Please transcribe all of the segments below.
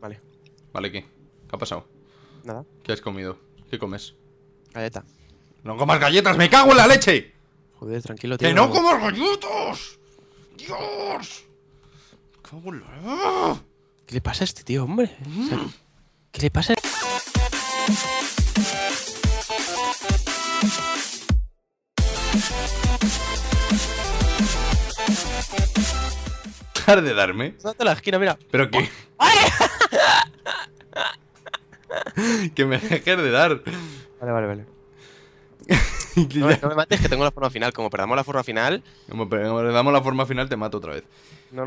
Vale. Vale, ¿qué? ¿Qué ha pasado? Nada. ¿Qué has comido? ¿Qué comes? Galleta. ¡No comas galletas! ¡Me cago en la leche! Joder, tranquilo, tío. ¡Que no comas galletas! ¡Dios! ¡Cago ¿Qué le pasa a este tío, hombre? ¿Qué le pasa a... Este dejar de darme. la esquina, mira. Pero que. ¡Oh! que me dejes de dar. Vale, vale, vale. no, me mates que tengo la forma final. Como perdamos la forma final. Como perdamos la forma final, te mato otra vez.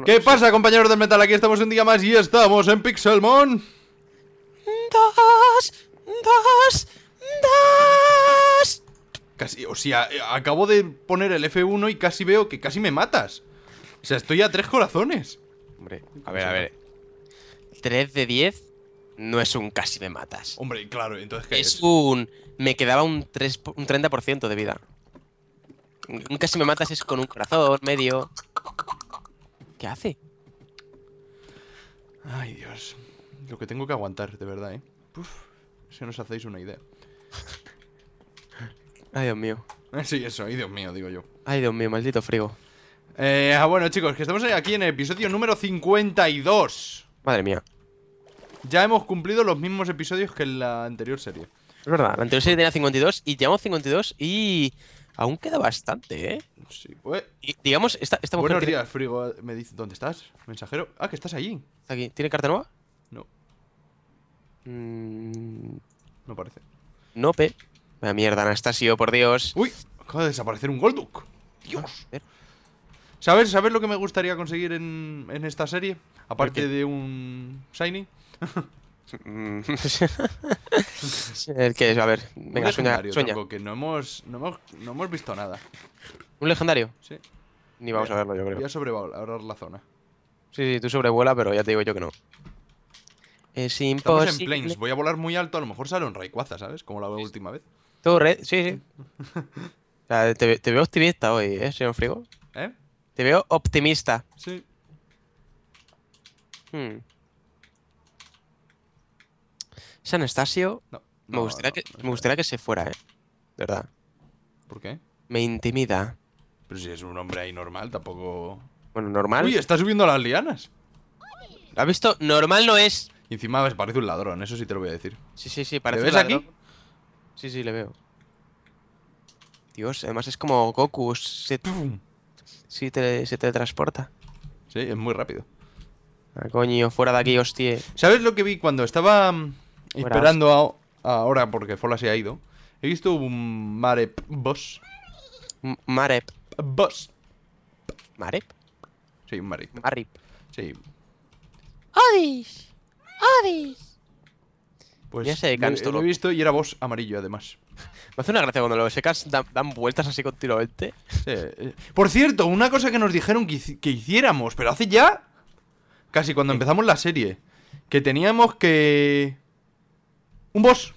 ¿Qué pasa, compañeros del metal? Aquí estamos un día más y estamos en Pixelmon. Dos, dos, dos. Casi, o sea, eh, acabo de poner el F1 y casi veo que casi me matas. O sea, estoy a tres corazones. Hombre, a ver, a ver. 3 de 10 no es un casi me matas. Hombre, claro, entonces ¿qué es? un... Me quedaba un, 3, un 30% de vida. Un casi me matas es con un corazón medio. ¿Qué hace? Ay, Dios. Lo que tengo que aguantar, de verdad, ¿eh? Uf, si nos hacéis una idea. Ay, Dios mío. Sí, eso, ay, Dios mío, digo yo. Ay, Dios mío, maldito frigo. Eh, ah, bueno, chicos, que estamos aquí en el episodio número 52. Madre mía. Ya hemos cumplido los mismos episodios que en la anterior serie. Es verdad, la anterior serie tenía 52 y llevamos 52 y aún queda bastante, ¿eh? Sí, pues. Y, digamos, esta, esta Buenos días, Frigo. Me dice, ¿dónde estás, mensajero? Ah, que estás allí. Aquí. ¿Tiene carta nueva? No. Mm. No parece. No, pe. La mierda, Anastasio, por Dios. Uy, acaba de desaparecer un Golduck. Ah, Dios. ¿Sabes, lo que me gustaría conseguir en, esta serie? Aparte de un Shiny. el que es, a ver, venga, un sueña, sueña. que no hemos, no hemos, visto nada. ¿Un legendario? Sí. Ni vamos a verlo, yo creo. Voy a sobrevolar la zona. Sí, sí, tú sobrevuela, pero ya te digo yo que no. Es Estamos en planes, voy a volar muy alto, a lo mejor sale un Rayquaza, ¿sabes? Como la la última vez. Tú, red, sí, sí. te, veo optimista hoy, ¿eh, señor Frigo? ¿Eh? Te veo optimista. Sí. Hmm. Ese Anastasio. No, me, gustaría que, me gustaría que se fuera, ¿eh? De verdad. ¿Por qué? Me intimida. Pero si es un hombre ahí normal, tampoco. Bueno, normal. Uy, está subiendo las lianas. ¿Has visto? Normal no es. Y encima parece un ladrón, eso sí te lo voy a decir. Sí, sí, sí, parece ves aquí? Sí, sí, le veo. Dios, además es como Goku. Se si te, se transporta Sí, es muy rápido. Ah, coño, fuera de aquí, hostia. ¿Sabes lo que vi cuando estaba mm, esperando ahora porque Fola se ha ido? He visto un Marep Boss. marep. Boss. ¿Marep? Sí, un Marep. Sí. ¡Odis! ¡Odis! Pues ya sé, lo he visto y era boss amarillo además. Me hace una gracia cuando los secas dan, vueltas así continuamente. Eh, por cierto, una cosa que nos dijeron que, hiciéramos, pero hace ya. Casi cuando empezamos la serie. Que teníamos que. Un boss.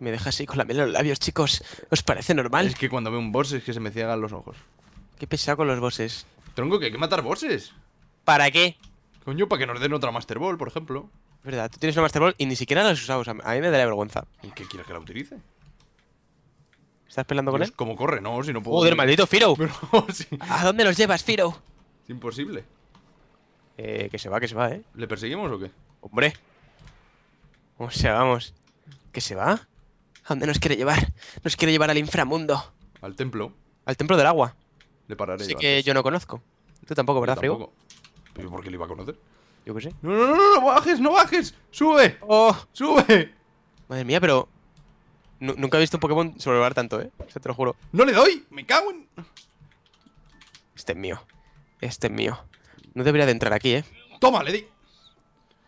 Me deja así con la miel en los labios, chicos. ¿Os parece normal? Es que cuando veo un boss es que se me ciegan los ojos. Qué pesado con los bosses. Tronco, que hay que matar bosses. ¿Para qué? Coño, para que nos den otra Master Ball, por ejemplo verdad, tú tienes una Master Ball y ni siquiera la has usado. O a mí me daría vergüenza. ¿Y qué quieres que la utilice? ¿Estás peleando con pues, él? ¿Cómo corre? No, si no puedo. Joder, maldito Firo. ¿A dónde nos llevas, Firo? Es imposible. Eh, que se va, que se va, ¿eh? ¿Le perseguimos o qué? Hombre. O sea, vamos. ¿Que se va? ¿A dónde nos quiere llevar? Nos quiere llevar al inframundo. Al templo. Al templo del agua. Le pararé. sí que yo no conozco. Tú tampoco, ¿verdad, Frigo? Pero ¿por qué le iba a conocer? Yo qué sé. No, no, no, no, no bajes, no bajes. Sube. Oh. Sube. Madre mía, pero... nunca he visto un Pokémon sobrevolar tanto, ¿eh? O te lo juro. ¡No le doy! ¡Me cago en...! Este es mío. Este es mío. No debería de entrar aquí, ¿eh? ¡Toma, le di!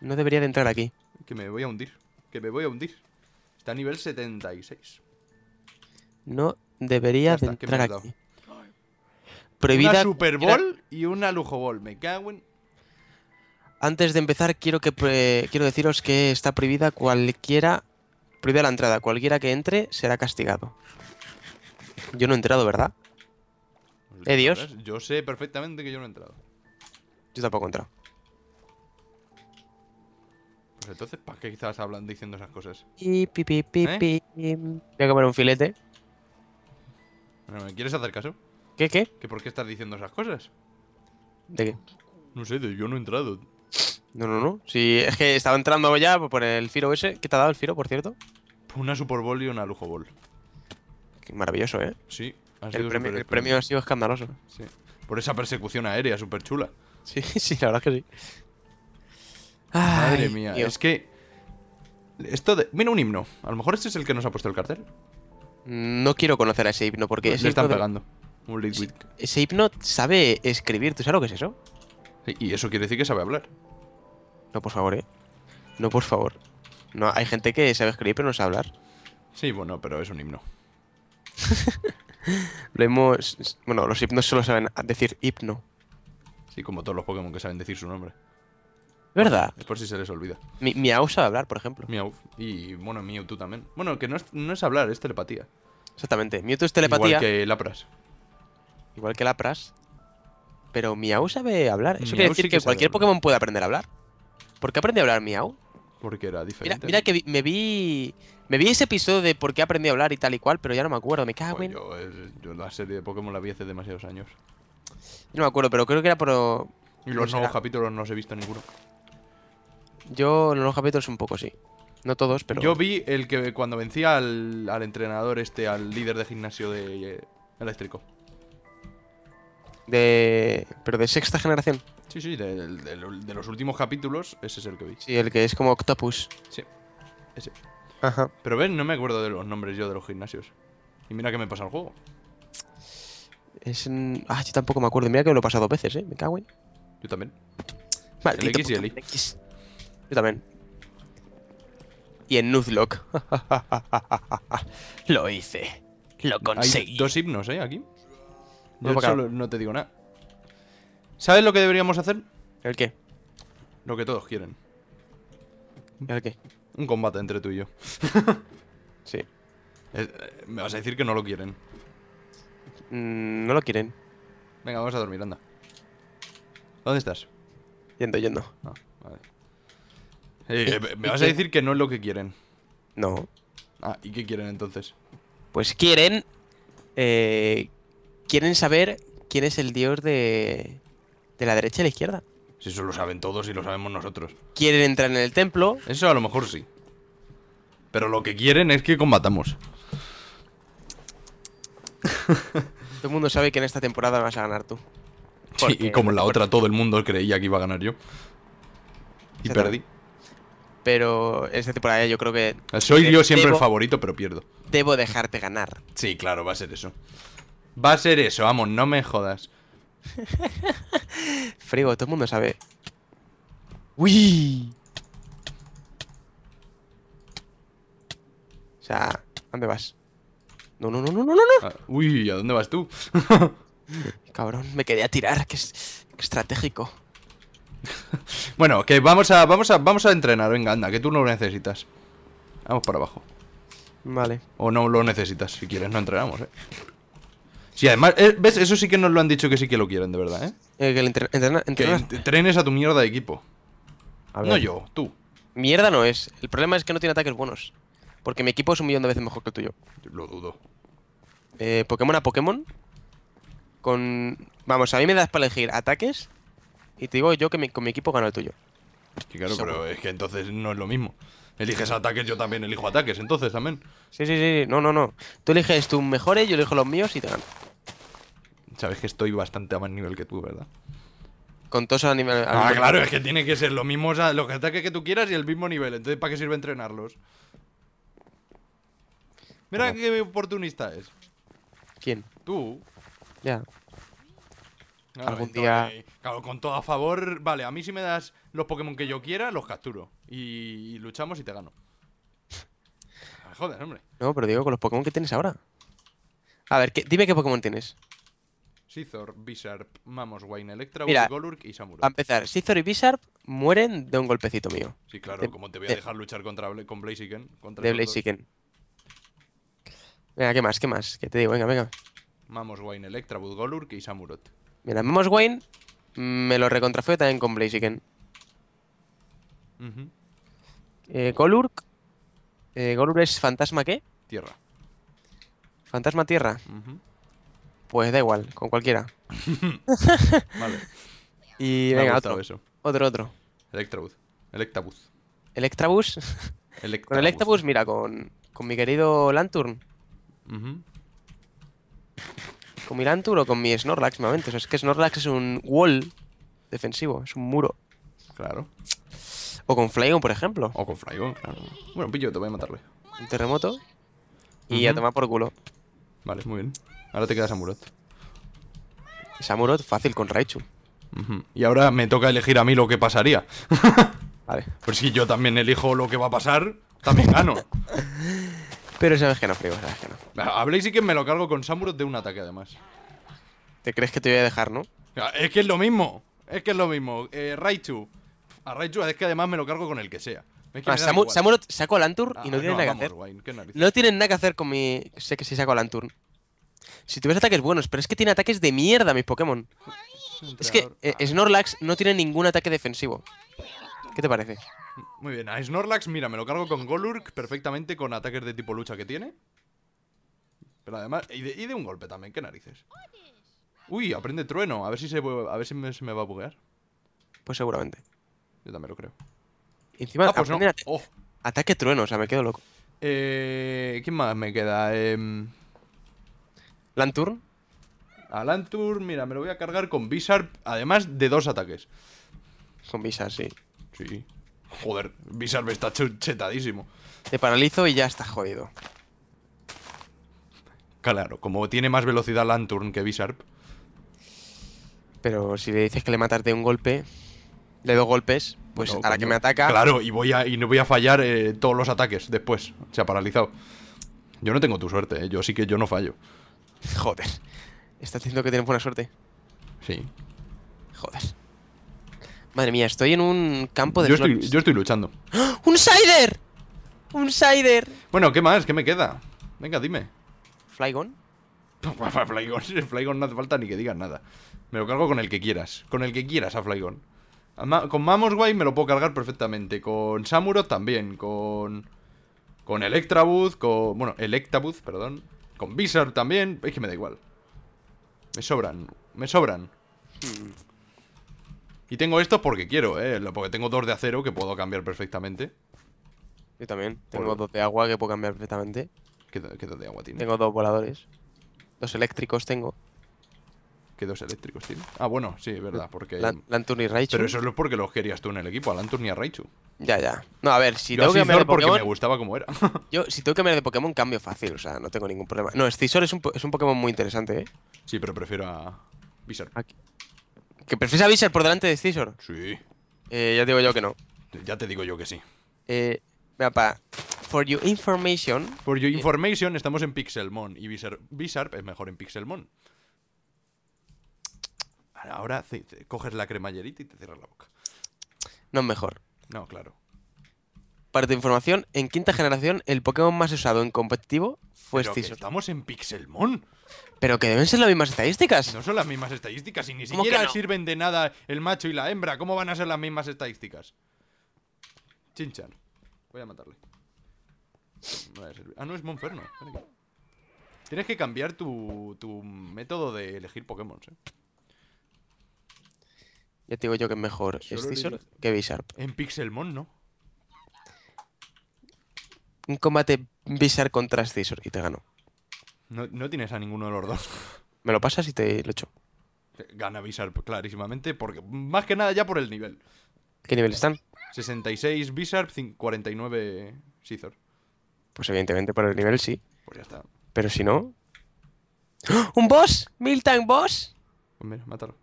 No debería de entrar aquí. Que me voy a hundir. Que me voy a hundir. Está a nivel 76. No debería de entrar aquí. Prohibida. Una Super Bowl y una Lujo Ball Me cago en. Antes de empezar, quiero, que quiero deciros que está prohibida cualquiera, prohibida la entrada. Cualquiera que entre será castigado. Yo no he entrado, ¿verdad? Pues eh, Dios. Yo sé perfectamente que yo no he entrado. Yo tampoco he entrado. Pues entonces, ¿para qué quizás hablan diciendo esas cosas? ¿Eh? Voy a comer un filete. quieres hacer caso? ¿Qué, qué? ¿Que ¿Por qué estás diciendo esas cosas? ¿De qué? No sé, de yo no he entrado. No, no, no. Sí, es que estaba entrando ya por el Firo ese. ¿Qué te ha dado el Firo, por cierto? Una Super Bowl y una Lujo Bowl. Qué maravilloso, ¿eh? Sí. El premio, ha sido escandaloso. Sí. Por esa persecución aérea súper chula. Sí, sí, la verdad es que sí. Madre mía, es que... Esto de... Mira un himno. A lo mejor este es el que nos ha puesto el cartel. No quiero conocer a ese himno porque... Le está están pegando. Un ese, ese himno sabe escribir. ¿Tú sabes lo que es eso? y eso quiere decir que sabe hablar. No, por favor, ¿eh? No, por favor. No, hay gente que sabe escribir pero no sabe hablar. Sí, bueno, pero es un himno. lo Bueno, los hipnos solo saben decir hipno Sí, como todos los Pokémon que saben decir su nombre. ¿Verdad? Es por si se les olvida. Mi, Miau sabe hablar, por ejemplo. Miau. Y bueno, Mewtwo también. Bueno, que no es, hablar, es telepatía. Exactamente. Mewtwo es telepatía. Igual que Lapras. Igual que Lapras. Pero Miau sabe hablar. Eso quiere decir que cualquier Pokémon puede aprender a hablar. ¿Por qué aprendí a hablar miau? Porque era diferente. Mira, que me vi. Me vi ese episodio de por qué aprendí a hablar y tal y cual, pero ya no me acuerdo, me cago pues en. Yo, la serie de Pokémon la vi hace demasiados años. Yo no me acuerdo, pero creo que era por. Y los nuevos capítulos no los he visto ninguno. Yo los nuevos capítulos un poco, sí. No todos, pero. Yo vi el que cuando vencía al, entrenador este, al líder de gimnasio de eh, eléctrico. De, pero de sexta generación. Sí, sí, de, los últimos capítulos, ese es el que vi. Sí, el que es como Octopus. Sí, ese. Ajá. Pero ven, no me acuerdo de los nombres yo de los gimnasios. Y mira que me pasa el juego. Es Ah, yo tampoco me acuerdo. Mira que lo he pasado dos veces, ¿eh? Me cago en... Yo también. Vale, X y el X. Yo también. Y en Nuzlocke. lo hice. Lo conseguí. Hay dos himnos, ¿eh? Aquí. No, no te digo nada. ¿Sabes lo que deberíamos hacer? ¿El qué? Lo que todos quieren. ¿El qué? Un combate entre tú y yo. sí. Eh, eh, me vas a decir que no lo quieren. Mm, no lo quieren. Venga, vamos a dormir, anda. ¿Dónde estás? Yendo, yendo. Ah, vale. Eh, me vas a decir que no es lo que quieren. No. Ah, ¿y qué quieren entonces? Pues quieren eh, quieren saber quién es el dios de, de la derecha y la izquierda. Si eso lo saben todos y lo sabemos nosotros. Quieren entrar en el templo. Eso a lo mejor sí. Pero lo que quieren es que combatamos. Todo el mundo sabe que en esta temporada vas a ganar tú. Sí, y como en la otra todo el mundo creía que iba a ganar yo. Y perdí. Pero en esta temporada yo creo que... Soy yo siempre el favorito, pero pierdo. Debo dejarte ganar. Sí, claro, va a ser eso. Va a ser eso, vamos, no me jodas. Frigo, todo el mundo sabe. ¡Uy! O sea, ¿dónde vas? No, no, no, no, no, no. Ah, uy, ¿a dónde vas tú? Cabrón, me quería tirar, que es estratégico. bueno, que vamos a, vamos a, vamos a entrenar, venga, anda, que tú no lo necesitas. Vamos para abajo. Vale. O no lo necesitas, si quieres, no entrenamos, eh. Sí, además, eh, ¿ves? Eso sí que nos lo han dicho que sí que lo quieren, de verdad, ¿eh? eh que, entrenes a tu mierda de equipo. No yo, tú. Mierda no es. El problema es que no tiene ataques buenos. Porque mi equipo es un millón de veces mejor que el tuyo. Lo dudo. Eh, Pokémon a Pokémon. Con. Vamos, a mí me das para elegir ataques. Y te digo yo que con mi equipo gano el tuyo. que claro, pero es que entonces no es lo mismo. Eliges ataques, yo también elijo ataques, entonces también. Sí, sí, sí, no, no, no. Tú eliges tus mejores, yo elijo los míos y te gano sabes que estoy bastante a más nivel que tú, ¿verdad? Con todos a nivel. ah, claro, es que tiene que ser los mismos ataques que tú quieras y el mismo nivel. Entonces, ¿para qué sirve entrenarlos? Mira qué oportunista es. ¿Quién? Tú. Ya. Claro, Algún día. Claro, con todo a favor. Vale, a mí si me das los Pokémon que yo quiera, los capturo. Y, luchamos y te gano. Ah, joder, hombre. No, pero digo, con los Pokémon que tienes ahora. A ver, dime qué Pokémon tienes. Scizor, Bisharp, Mamos, Electra, Golurk y Samurot. A empezar, Sithor y Bisharp mueren de un golpecito mío. Sí, claro, como te voy a dejar luchar contra con Blaziken. Contra de Blaziken. Venga, ¿qué más? ¿Qué más? ¿Qué te digo? Venga, venga. Mamos, Wayne, Electra, Golurk y Samurot. Mira, Mamos, Wayne mm, me lo recontrafeo también con Blaziken. eh, Golurk. Eh, ¿Golurk es fantasma qué? Tierra. Fantasma tierra. Uh pues da igual, con cualquiera. vale. y venga, otro. Otro, otro. Electrabus. Electabus. Electrabus. Electrabus. con Electabus, mira, con, con mi querido Lanturn. ¿Con mi Lanturn o con mi Snorlax? Nuevamente. es que Snorlax es un wall defensivo, es un muro. Claro. O con Flygon, por ejemplo. O con Flygon, claro. Bueno, pillo, te voy a matarle. Un terremoto. Y a tomar por culo. Vale, muy bien. Ahora te queda Samurot. Samurot, fácil con Raichu. Y ahora me toca elegir a mí lo que pasaría. vale. Pues si yo también elijo lo que va a pasar, también gano. Pero sabes que no, Frigo, sabes que no. A y que me lo cargo con Samurot de un ataque, además. ¿Te crees que te voy a dejar, no? Ah, es que es lo mismo. Es que es lo mismo. Eh, Raichu. A Raichu es que además me lo cargo con el que sea. Ah, Samu, sacó a y no ah, tiene nada que hacer. no tienen nada que hacer con mi. Sé que sí saco a Lanturn. Si tuviese ataques buenos, pero es que tiene ataques de mierda mis Pokémon. Es que eh, ah. Snorlax no tiene ningún ataque defensivo. ¿Qué te parece? Muy bien, a Snorlax, mira, me lo cargo con Golurk perfectamente con ataques de tipo lucha que tiene. Pero además, y de, un golpe también, qué narices. Uy, aprende trueno, a ver si se, a ver si me, se me va a buguear. Pues seguramente. Yo también lo creo. Encima, ah, pues oh. ataque trueno, o sea, me quedo loco. Eh, ¿Quién más me queda? Eh... Lanturn. A Lanturn, mira, me lo voy a cargar con Visar además de dos ataques. Con b sí. Sí. Joder, B-Sharp está chetadísimo. Te paralizo y ya está jodido. Claro, como tiene más velocidad Lanturn que Bisharp. Pero si le dices que le matarte de un golpe le doy golpes, pues a la que me ataca. Claro, y voy a, y no voy a fallar eh, todos los ataques después. Se ha paralizado. Yo no tengo tu suerte, ¿eh? yo sí que yo no fallo. Joder. Estás diciendo que tienes buena suerte. Sí. Joder. Madre mía, estoy en un campo de. Yo, estoy, yo estoy, luchando. ¡Ah! ¡Un Sider! ¡Un Sider! Bueno, ¿qué más? ¿Qué me queda? Venga, dime. ¿Flygon? Flygon, Flygon no hace falta ni que digas nada. Me lo cargo con el que quieras. Con el que quieras a Flygon. Con Guay me lo puedo cargar perfectamente. Con Samuro también. Con. Con Electrabuzz. Con. Bueno, Electabuzz, perdón. Con Bizarre también. Es que me da igual. Me sobran. Me sobran. Hmm. Y tengo estos porque quiero, ¿eh? Porque tengo dos de acero que puedo cambiar perfectamente. Yo también. Tengo dos de agua que puedo cambiar perfectamente. qué dos de agua tiene? Tengo dos voladores. Dos eléctricos tengo que dos eléctricos tiene? Ah, bueno, sí, es verdad, porque... Lantern y Raichu. Pero eso es porque los querías tú en el equipo, a Lantern y a Raichu. Ya, ya. No, a ver, si tengo que cambiar de Pokémon... porque me gustaba como era. yo, si tengo que cambiar de Pokémon, cambio fácil, o sea, no tengo ningún problema. No, Scissor es un, Pokémon muy interesante, ¿eh? Sí, pero prefiero a Visor. ¿Que prefieres a Visor por delante de Scizor? Sí. Eh, ya te digo yo que no. Ya te digo yo que sí. Eh, para... For your information... For your eh, information, estamos en Pixelmon y Visarp es mejor en Pixelmon. Ahora coges la cremallerita y te cierras la boca. No es mejor. No, claro. Para tu información, en quinta generación, el Pokémon más usado en competitivo fue Pero estamos en Pixelmon. Pero que deben ser las mismas estadísticas. No son las mismas estadísticas y ni siquiera sirven de nada el macho y la hembra. ¿Cómo van a ser las mismas estadísticas? Chinchan. Voy a matarle. ah, no, es Monferno. Tienes que cambiar tu, tu método de elegir Pokémon, ¿eh? Ya te digo yo que es mejor Scissor que Bisharp. En Pixelmon, ¿no? Un combate Bisharp contra Scissor y te gano. No, tienes a ninguno de los dos. Me lo pasas y te lo echo. Gana Bisharp, clarísimamente, porque más que nada ya por el nivel. ¿Qué nivel están? 66 Bisharp, 49 Scissor. Pues evidentemente por el nivel sí. Pues ya está. Pero si no... ¡Ah! ¡Un boss! Time boss! Pues mira, mátalo.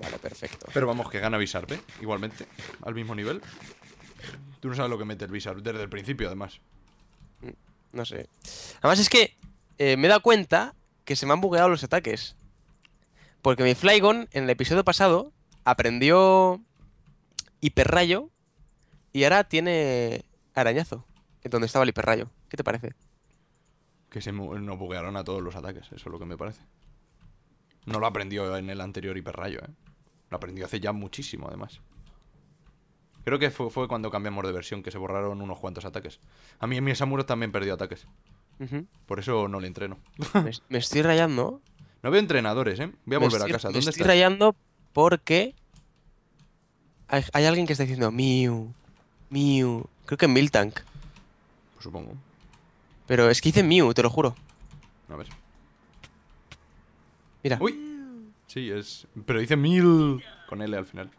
Vale, perfecto. Pero vamos, que gana Bizarre, Igualmente, al mismo nivel. Tú no sabes lo que mete el Bizarre desde el principio, además. No sé. Además es que eh, me he dado cuenta que se me han bugueado los ataques. Porque mi Flygon, en el episodio pasado, aprendió hiperrayo y ahora tiene arañazo, donde estaba el hiperrayo. ¿Qué te parece? Que se nos buguearon a todos los ataques, eso es lo que me parece. No lo aprendió en el anterior hiperrayo, ¿eh? Lo aprendió hace ya muchísimo, además. Creo que fue, cuando cambiamos de versión, que se borraron unos cuantos ataques. A mí en mi Samuro también perdió ataques. Por eso no le entreno. me, estoy rayando. No veo entrenadores, ¿eh? Voy a volver a casa. ¿Dónde me estoy rayando porque hay, alguien que está diciendo mew mew Creo que en Miltank. supongo. Pero es que hice mew te lo juro. A ver. Mira. Uy. Sí, es... Pero dice mil con L al final.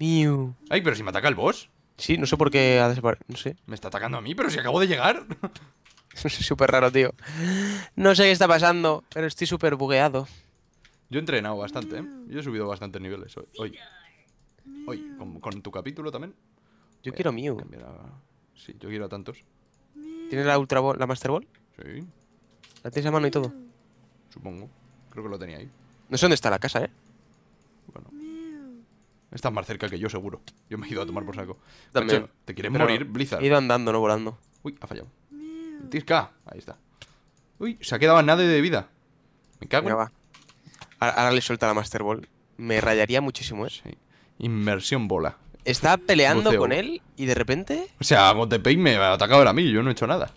Mew Ay, pero si me ataca el boss. Sí, no sé por qué ha desaparecido. No sé. Me está atacando a mí, pero si acabo de llegar. es súper raro, tío. No sé qué está pasando, pero estoy súper bugueado. Yo he entrenado bastante, ¿eh? Yo he subido bastantes niveles hoy. Hoy, con, tu capítulo también. Yo quiero Mew. Sí, yo quiero a tantos. ¿Tienes la Ultra Ball, la Master Ball? Sí. ¿La tienes a mano y todo? Supongo. Creo que lo tenía ahí. No sé dónde está la casa, ¿eh? Bueno. Estás más cerca que yo, seguro. Yo me he ido a tomar por saco. ¿Te quieres morir, Blizzard? He ido andando, no volando. Uy, ha fallado. Tisca. Ahí está. Uy, se ha quedado nadie de vida. Me cago. Ahora le suelta la Master Ball. Me rayaría muchísimo, eso. ¿eh? Inmersión bola. Está peleando con él y de repente. O sea, Gotepay me ha atacado a mí, yo no he hecho nada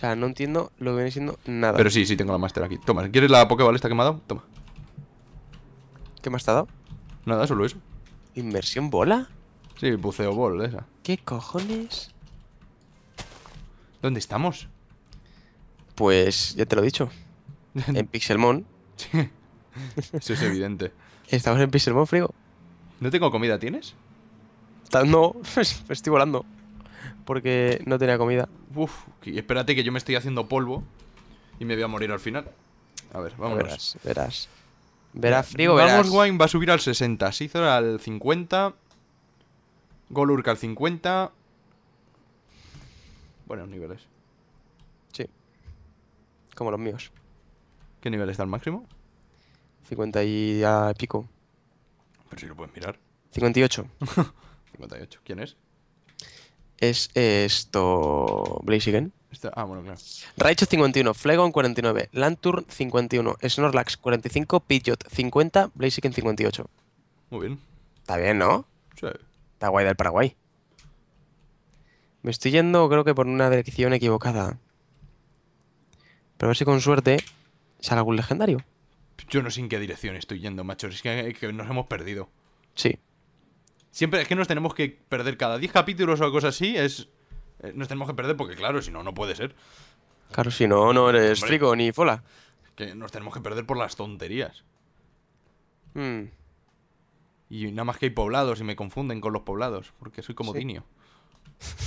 sea, no entiendo lo que viene siendo nada. Pero sí, sí, tengo la Master aquí. Toma, ¿quieres la Pokéball esta que me ha dado? Toma. ¿Qué más te dado? Nada, solo eso. ¿Inversión bola? Sí, buceo bol, esa. ¿Qué cojones? ¿Dónde estamos? Pues ya te lo he dicho. en Pixelmon. Sí. Eso es evidente. Estamos en Pixelmon, frío ¿No tengo comida? ¿Tienes? No, estoy volando porque no tenía comida. Uf, espérate que yo me estoy haciendo polvo y me voy a morir al final. A ver, vámonos. Verás, verás. Verás frío, verás. Vamos Wine va a subir al 60, hizo al 50, Golurk al 50. Buenos niveles. Sí. Como los míos. ¿Qué nivel está al máximo? 50 y pico. Pero si lo puedes mirar. 58. 58. ¿Quién es? es esto. Blaziken. Ah, bueno, claro. Raichu 51, Flegon 49, Lanturn 51, Snorlax 45, Pidgeot 50, Blaziken 58. Muy bien. Está bien, ¿no? Sí. Está guay del Paraguay. Me estoy yendo, creo que por una dirección equivocada. Pero a ver si con suerte sale algún legendario. Yo no sé en qué dirección estoy yendo, macho. Es que nos hemos perdido. Sí. Siempre es que nos tenemos que perder cada 10 capítulos o algo así, es... Eh, nos tenemos que perder porque claro, si no, no puede ser. Claro, si no, no eres Hombre, ni fola. Que nos tenemos que perder por las tonterías. Hmm. Y nada más que hay poblados y me confunden con los poblados, porque soy como Dinio.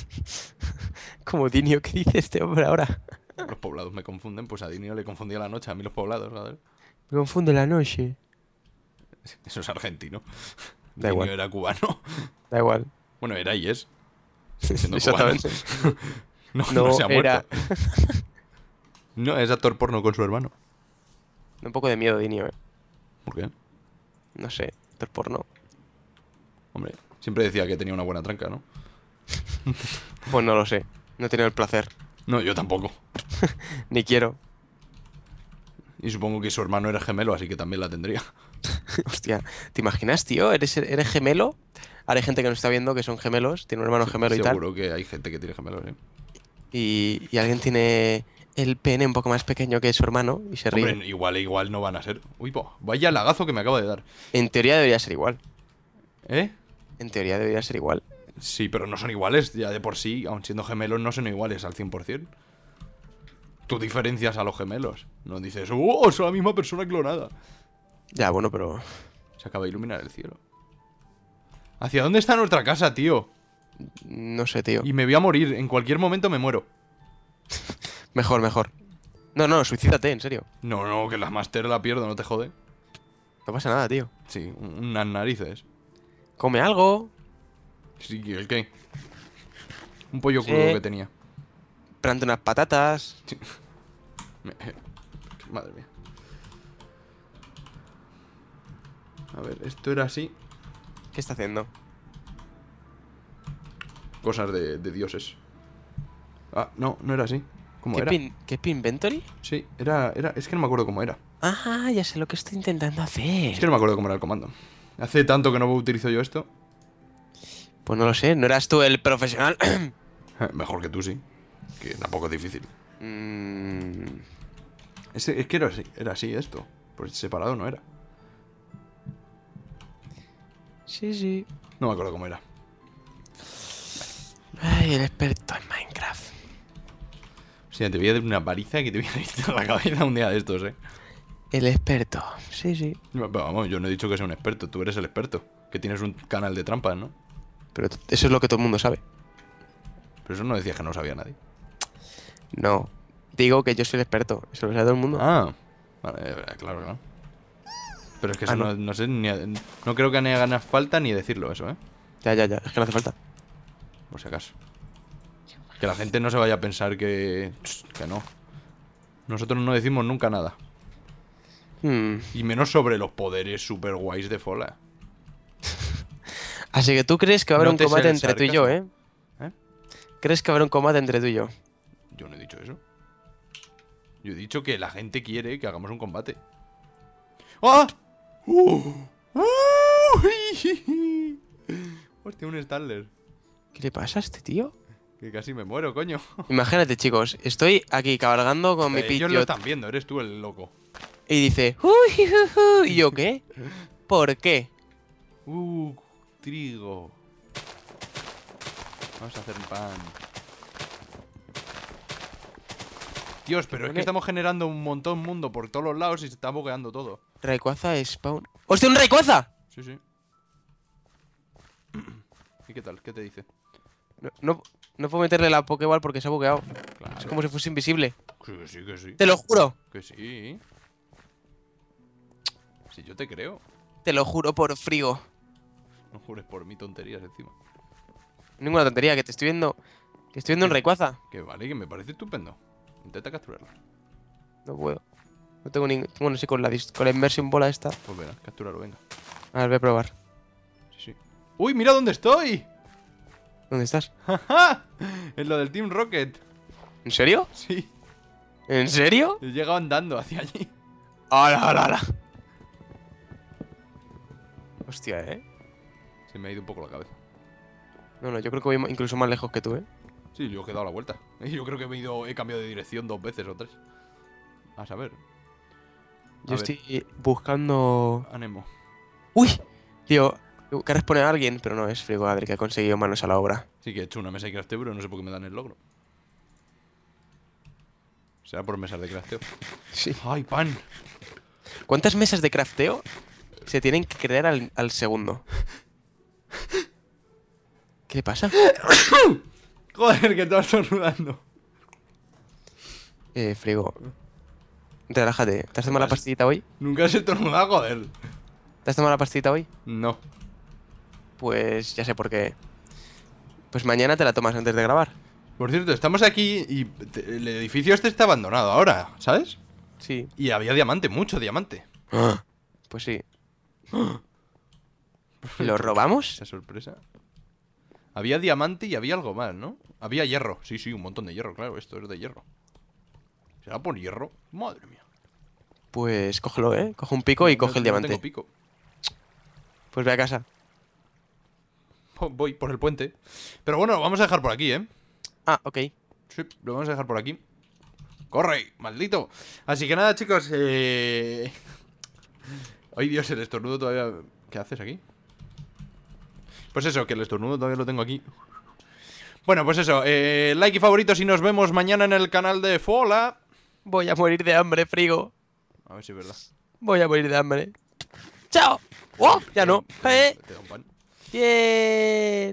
como Dinio, ¿qué dice este hombre ahora? los poblados me confunden, pues a Dinio le confundía la noche, a mí los poblados, ver. Me confunde la noche. Eso es argentino. Da igual. era cubano. Da igual. Bueno, era y es. Exactamente. no, no, se ha era... no, es actor porno con su hermano. Un poco de miedo, Dinio, ¿eh? ¿Por qué? No sé, actor porno. Hombre, siempre decía que tenía una buena tranca, ¿no? pues no lo sé. No he tenido el placer. No, yo tampoco. Ni quiero. Y supongo que su hermano era gemelo, así que también la tendría. Hostia, ¿te imaginas, tío? ¿Eres, eres gemelo? Ahora hay gente que nos está viendo que son gemelos, tiene un hermano gemelo y tal. Seguro que hay gente que tiene gemelos, ¿eh? Y, alguien tiene el pene un poco más pequeño que su hermano y se ríe. igual, igual no van a ser. Uy, vaya lagazo que me acabo de dar. En teoría debería ser igual. ¿Eh? En teoría debería ser igual. Sí, pero no son iguales, ya de por sí, aun siendo gemelos, no son iguales al 100%. Tú diferencias a los gemelos, no dices, ¡oh, son la misma persona clonada! Ya, bueno, pero... Se acaba de iluminar el cielo. ¿Hacia dónde está nuestra casa, tío? No sé, tío. Y me voy a morir. En cualquier momento me muero. mejor, mejor. No, no, suicídate, en serio. No, no, que la master la pierdo, no te jode. No pasa nada, tío. Sí, unas narices. Come algo. Sí, ¿el qué? Un pollo crudo que tenía. Plante unas patatas. Madre mía. A ver, esto era así. ¿Qué está haciendo? Cosas de, dioses. Ah, no, no era así. ¿Cómo era? Pin, ¿Qué Pinventory? Sí, era, Es que no me acuerdo cómo era. Ah, ya sé lo que estoy intentando hacer. Es que no me acuerdo cómo era el comando. Hace tanto que no utilizo yo esto. Pues no lo sé, ¿no eras tú el profesional? Eh, mejor que tú, sí. Que tampoco es difícil. Mm. Es, que era así, era así esto. Pues separado no era. Sí, sí No me acuerdo cómo era. Ay, el experto en Minecraft. O sea, te voy a dar una pariza que te voy a la cabeza un día de estos, eh. El experto, sí, sí. Pero, vamos, yo no he dicho que sea un experto, tú eres el experto. Que tienes un canal de trampas, ¿no? Pero eso es lo que todo el mundo sabe. Pero eso no decías que no sabía nadie. No, digo que yo soy el experto, eso lo sabe todo el mundo. Ah, vale, claro, claro. Pero es que ah, no. sé, no creo que haya ganas falta ni decirlo eso, ¿eh? Ya, ya, ya, es que no hace falta. Por si acaso. Que la gente no se vaya a pensar que... Que no. Nosotros no decimos nunca nada. Hmm. Y menos sobre los poderes super guays de Fola. Así que tú crees que va a haber un combate entre tú y yo, ¿eh? ¿eh? ¿Crees que va a haber un combate entre tú y yo? Yo no he dicho eso. Yo he dicho que la gente quiere que hagamos un combate. ¡Oh! Uh. Hostia, un Starler. ¿Qué le pasa a este tío? Que casi me muero, coño. Imagínate, chicos, estoy aquí cabalgando con mi pillo. Ellos lo están viendo, eres tú el loco. Y dice, uy, ¿y yo qué? ¿Por qué? Uh, trigo. Vamos a hacer pan. Dios, pero es que estamos generando un montón mundo por todos los lados y se está bugueando todo. Rayquaza spawn. ¡Hostia, un Rayquaza! Sí, sí. ¿Y qué tal? ¿Qué te dice? No, puedo meterle la Pokéball porque se ha bugueado. Es como si fuese invisible. Sí, que sí, que sí. Te lo juro. Que sí. Si yo te creo. Te lo juro por frío. No jures por mi tonterías encima. Ninguna tontería, que te estoy viendo. Que estoy viendo un Rayquaza. Que vale, que me parece estupendo. Intenta capturarlo. No puedo. No tengo ningún. Bueno, sí, con la, con la inversión Bola esta. Pues verás, capturarlo, venga. A ver, voy a probar. Sí, sí. ¡Uy, mira dónde estoy! ¿Dónde estás? en lo del Team Rocket. ¿En serio? Sí. ¿En serio? He llegado andando hacia allí. ¡Hala, hala, hala! Hostia, ¿eh? Se me ha ido un poco la cabeza. No, no, yo creo que voy incluso más lejos que tú, ¿eh? Sí, yo he dado la vuelta. Yo creo que he, ido, he cambiado de dirección dos veces o tres. A saber. Yo estoy buscando. Anemo. ¡Uy! Tío, que poner a alguien, pero no es Frigo Adri, que ha conseguido manos a la obra. Sí, que he hecho una mesa de crafteo, pero no sé por qué me dan el logro. Será por mesas de crafteo. Sí. ¡Ay, pan! ¿Cuántas mesas de crafteo se tienen que crear al, segundo? ¿Qué pasa? Joder, que estás estornudando. Eh, Frigo. Relájate. ¿Te has tomado la pastillita hoy? Nunca has estornudado, joder. ¿Te has tomado la pastillita hoy? No. Pues ya sé por qué. Pues mañana te la tomas antes de grabar. Por cierto, estamos aquí y el edificio este está abandonado ahora, ¿sabes? Sí. Y había diamante, mucho diamante. Ah, pues sí. ¿Lo robamos? Esa sorpresa. Había diamante y había algo más, ¿no? Había hierro. Sí, sí, un montón de hierro, claro. Esto es de hierro. ¿Será por hierro? Madre mía. Pues cógelo, ¿eh? Coge un pico y coge el diamante. Tengo pico. Pues ve a casa. Voy por el puente. Pero bueno, lo vamos a dejar por aquí, ¿eh? Ah, ok. Sí, lo vamos a dejar por aquí. ¡Corre, maldito! Así que nada, chicos. Eh, Ay, Dios, el estornudo todavía... ¿Qué haces aquí? Pues eso, que el estornudo todavía lo tengo aquí. Bueno, pues eso. Eh, like y favoritos y nos vemos mañana en el canal de Fola. Voy a morir de hambre, frigo. A ver si es verdad. Voy a morir de hambre. ¡Chao! ¡Oh! Ya no. ¿Eh? Bien.